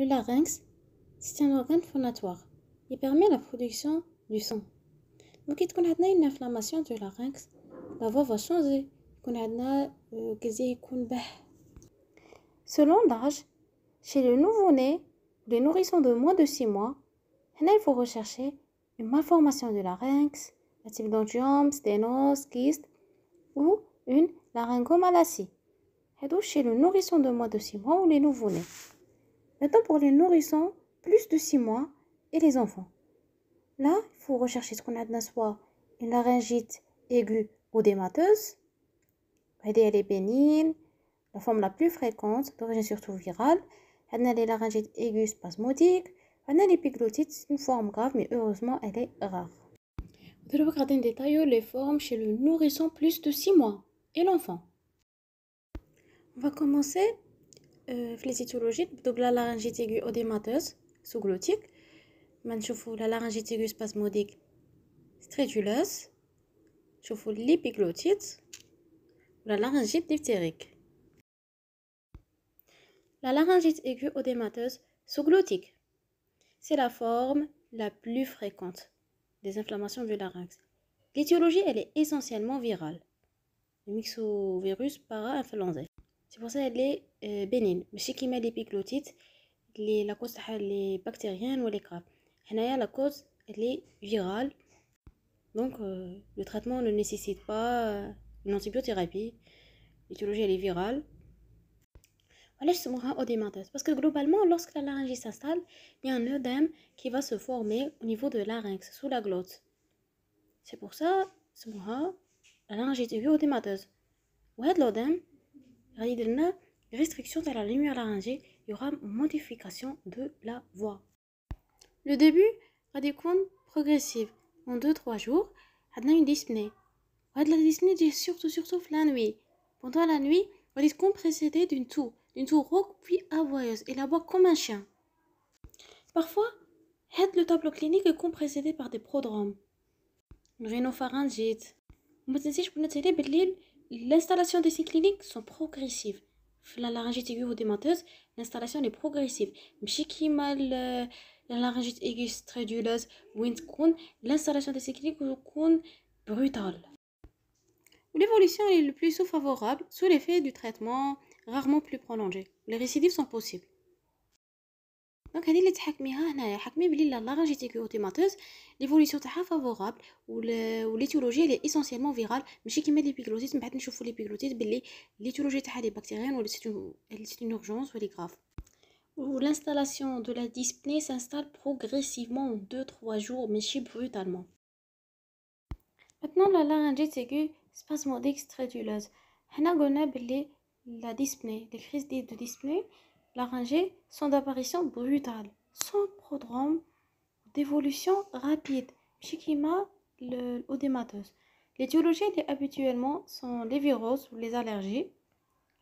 Le larynx, c'est un organe phonatoire. Il permet la production du son. Donc, quand on a une inflammation du larynx, la voix va changer. Quand on a Selon l'âge, chez le nouveau-né, ou les nourrissons de moins de 6 mois, il faut rechercher une malformation du larynx, un type sténose, kyste ou une laryngomalacie. Et donc chez le nourrisson de moins de 6 mois ou les nouveau-nés. Maintenant, pour les nourrissons, plus de 6 mois et les enfants. Là, il faut rechercher ce qu'on a de soit une laryngite aiguë ou démateuse. Bah, elle est bénigne. La forme la plus fréquente, d'origine surtout virale, elle a les laryngites aiguës spasmodiques. Elle a l'épiglottite, une forme grave, mais heureusement, elle est rare. Vous allez regarder en détail euh, les formes chez le nourrisson plus de 6 mois et l'enfant. On va commencer euh, la laryngite aiguë odémateuse sous-glottique, la laryngite aiguë spasmodique striduleuse, l'épiglottite, la laryngite diphtérique. La laryngite aiguë odémateuse sous-glottique, c'est la forme la plus fréquente des inflammations du larynx. L'étiologie, elle est essentiellement virale, le mixovirus para c'est pour ça qu'elle est bénigne. ماشي كيما لي les la cause qui euh, ou ou les ولا la cause, la cause est virale. donc euh, le traitement ne nécessite pas euh, une antibiothérapie l'étiologie elle est virale l'appelle démenteuse. parce que globalement lorsque la laryngite s'installe il y a un œdème qui va se former au niveau de larynx sous la glotte c'est pour ça que la laryngite aiguë où est l'œdème une restriction de la lumière laryngée il y aura modification de la voix le début غادي يكون progressive en 2 3 jours a une dyspnée la dyspnée surtout surtout la nuit pendant la nuit on est précédée d'une toux d'une toux rauque puis avoyeuse et la boit comme un chien parfois le tableau clinique est précédé par des prodromes une rhinopharyngite وما تنسيش بنات هادي بالليل l'installation des ces sont progressives. La laryngite aiguë démenteuse, l'installation est progressive. Mchi euh, la laryngite aiguë stréduleuse, l'installation des ces cliniques est brutale. L'évolution est le plus souvent favorable sous l'effet du traitement, rarement plus prolongé. Les récidives sont possibles. دونك هذه اللي تحكميها هنايا حكمي بلي لا favorable, اوتيماتوز ليفوليسيون تاعها فافورابل وليتيولوجي لي اسونسيلمون فيرال ماشي كيما l'éthiologie من بعد نشوفو ليبيغلوتيت بلي ليتيولوجي تاعها لي ولا اون اورجونس ولا غراف l'installation de la dyspnée s'installe progressivement en 2-3 jours, mais si brutalement. Maintenant, la laryngite aiguë spasmodique stratuleuse. On a dit que la dyspnée, les crises de dyspnée, laryngée sont d'apparition brutale, sans prodrome, d'évolution rapide, chikima l'odémateuse. L'étiologie est habituellement sont les virus ou les allergies.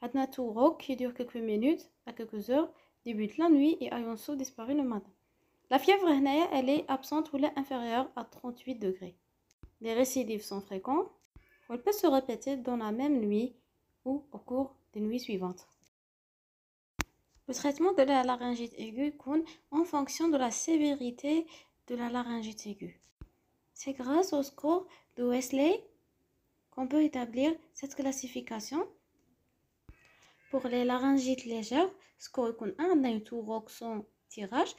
Adnaturo, qui dure quelques minutes à quelques heures, débute la nuit et saut disparaît le matin. La fièvre elle est absente ou inférieure à 38 degrés. Les récidives sont fréquentes. Elles peuvent se répéter dans la même nuit ou au cours des nuits suivantes. Le traitement de la laryngite aiguë compte en fonction de la sévérité de la laryngite aiguë. C'est grâce au score de Wesley qu'on peut établir cette classification. Pour les laryngites légères, score يكون dans tout roxon tirage,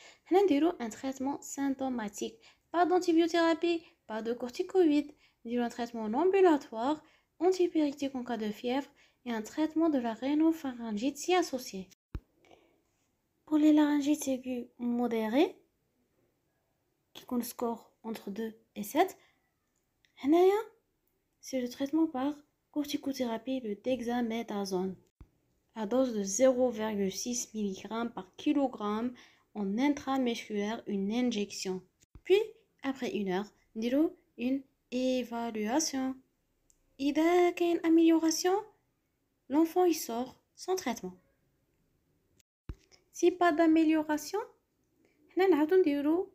un traitement symptomatique, pas d'antibiothérapie, pas de corticoïdes, un traitement ambulatoire, antipyrétique en cas de fièvre et un traitement de la rhinopharyngite si associée. Pour les laryngites aiguës modérées, qui ont le score entre 2 et 7, c'est le traitement par corticothérapie de dexamethasone. à dose de 0,6 mg par kg en intramusculaire une injection. Puis, après une heure, nilo une évaluation. il a une amélioration, l'enfant y sort sans traitement si pas d'amélioration, nous allons faire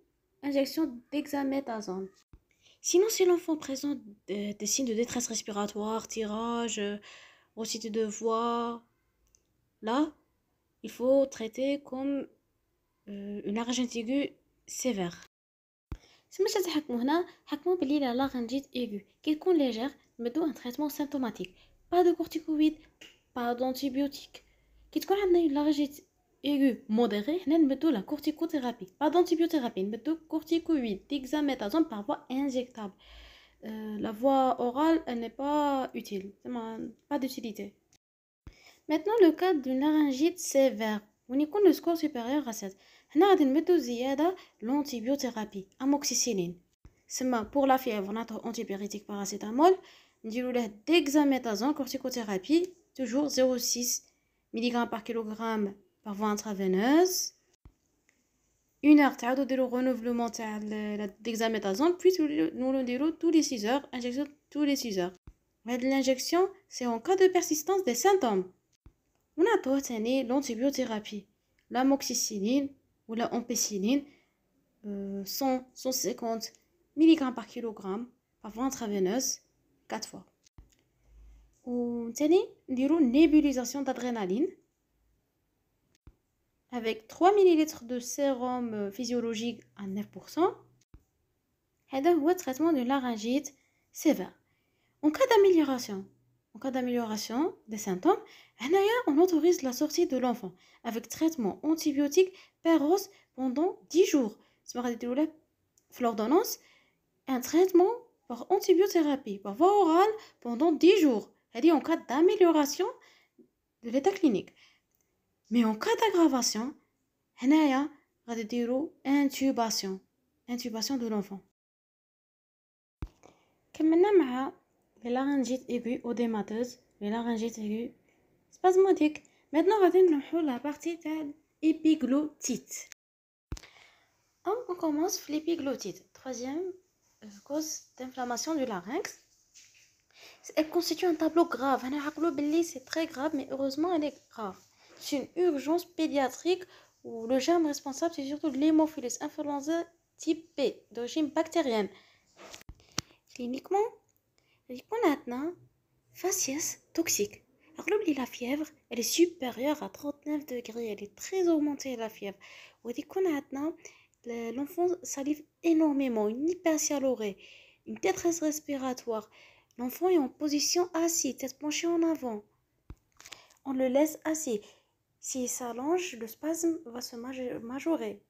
injection d'hexamétazone. Sinon, si l'enfant présente des, signes de détresse respiratoire, tirage, euh, rossite de voix, là, il faut traiter comme euh, une laryngite aiguë sévère. Si nous avons un la laryngite aiguë, quelconque légère, mais un traitement symptomatique. Pas de corticoïdes, pas d'antibiotiques. Si une laryngite modéré modéré nous la corticothérapie. Pas d'antibiothérapie, nous la corticoïde dexaméthasone par voie injectable. Euh, la voie orale, n'est pas utile, pas d'utilité. Maintenant, le cas d'une laryngite sévère. On y le score supérieur à 7. on a une méthode l'antibiothérapie, amoxicilline. Pour la fièvre, on a acétamol, paracétamol. Nous corticothérapie, toujours 0,6 mg par kilogramme par voie intraveineuse. Une heure de on le renouvellement d'examen puis nous le déroulons tous les 6 heures, injection tous les 6 heures. Mais l'injection, c'est en cas de persistance des symptômes. On a tout obtenu l'antibiothérapie. La ou la ampicilline 150 euh, mg par kg par voie intraveineuse 4 fois. On a une nébulisation d'adrénaline avec 3 ml de sérum euh, physiologique à 9% et de traitement de laryngite sévère en cas d'amélioration en cas d'amélioration des symptômes on autorise la sortie de l'enfant avec traitement antibiotique péros pendant 10 jours C'est l'ordonnance un traitement par antibiothérapie par voie orale pendant 10 jours en cas d'amélioration de l'état clinique mais en cas d'aggravation, Hania va devoir intubation, intubation de l'enfant. Quand même, la laryngite aiguë ou la laryngite aiguë maintenant va nous de la partie épiglottite. On commence l'épiglottite, troisième euh, cause d'inflammation du larynx. Elle constitue un tableau grave, une c'est très grave, mais heureusement elle est grave c'est une urgence pédiatrique où le germe responsable, c'est surtout l'hémophilus influenza type B, d'origine bactérienne. Cliniquement, on a faciès toxique. Alors, la fièvre, elle est supérieure à 39 degrés, elle est très augmentée la fièvre. On dit qu'on a l'enfant salive énormément, une hypersalorée, une détresse respiratoire. L'enfant est en position assise, tête penchée en avant. On le laisse assis. S'il s'allonge, le spasme va se majorer.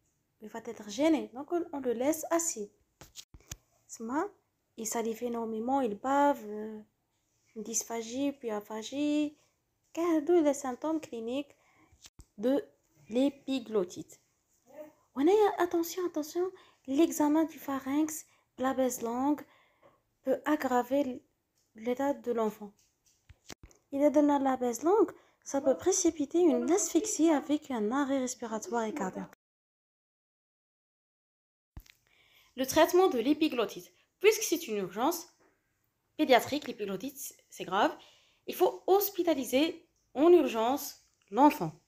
Il va être gêné. Donc, on le laisse assis. Il salive énormément, il bave, euh, dysphagie, puis aphagie. Quels sont les symptômes cliniques de l'épiglottite. On attention, attention, l'examen du pharynx de la baisse langue peut aggraver l'état de l'enfant. Il est dans la baisse langue ça peut précipiter une asphyxie avec un arrêt respiratoire et cardiaque. Le traitement de l'épiglottite. Puisque c'est une urgence pédiatrique, l'épiglottite, c'est grave, il faut hospitaliser en urgence l'enfant.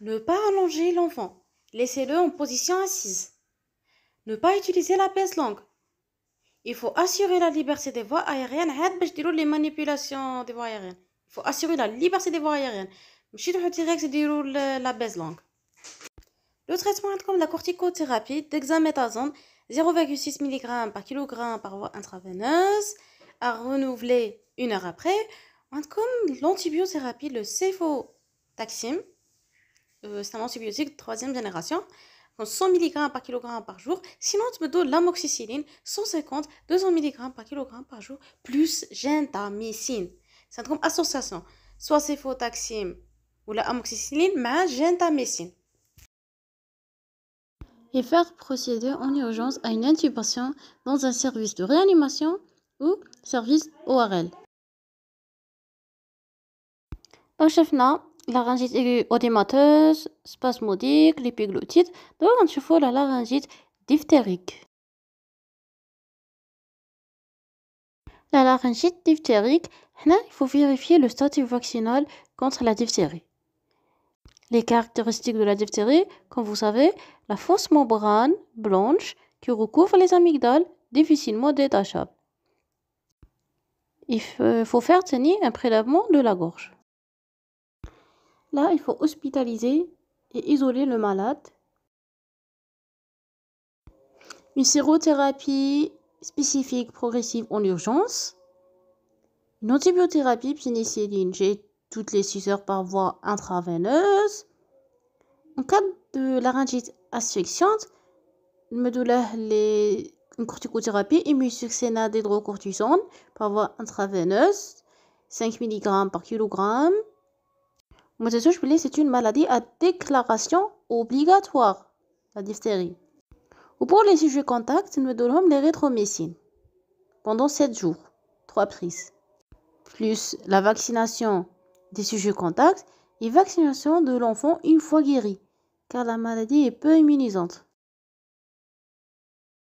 Ne pas allonger l'enfant. Laissez-le en position assise. Ne pas utiliser la pèse langue. Il faut assurer la liberté des voies aériennes les manipulations des voies aériennes faut assurer la liberté des voies aériennes je suis direct la la langue. Le traitement est comme la corticothérapie دexaméthasone 0,6 mg par kg par voie intraveineuse à renouveler une heure après comme l'antibiothérapie le cefotaxime euh, c'est un antibiotique troisième génération 100 mg par kg par jour sinon me donnes l'amoxicilline 150 200 mg par kg par jour plus gentamicine ça comme association. Soit taxime ou la amoxicilline, mais gentamicine. Et faire procéder en urgence à une intubation dans un service de réanimation ou service ORL. Donc, شفنا laryngite aiguë odémateuse, spasmodique, l'épiglottite, donc on trouve la laryngite diphtérique. La laryngite diphtérique Là, il faut vérifier le statut vaccinal contre la diphtérie. Les caractéristiques de la diphtérie, comme vous savez, la fausse membrane blanche qui recouvre les amygdales, difficilement détachable. Il euh, faut faire tenir un prélèvement de la gorge. Là, il faut hospitaliser et isoler le malade. Une sérothérapie spécifique progressive en urgence. Une antibiothérapie pénicilline j'ai toutes les 6 heures par voie intraveineuse. En cas de laryngite asphyxiante, les une corticothérapie immusuccénate d'hydrocortisone par voie intraveineuse 5 mg par kilogramme. c'est une maladie à déclaration obligatoire, la diphtérie. Ou pour les sujets contacts, nous donnons les rétromécines pendant 7 jours, 3 prises plus la vaccination des sujets contacts et vaccination de l'enfant une fois guéri, car la maladie est peu immunisante.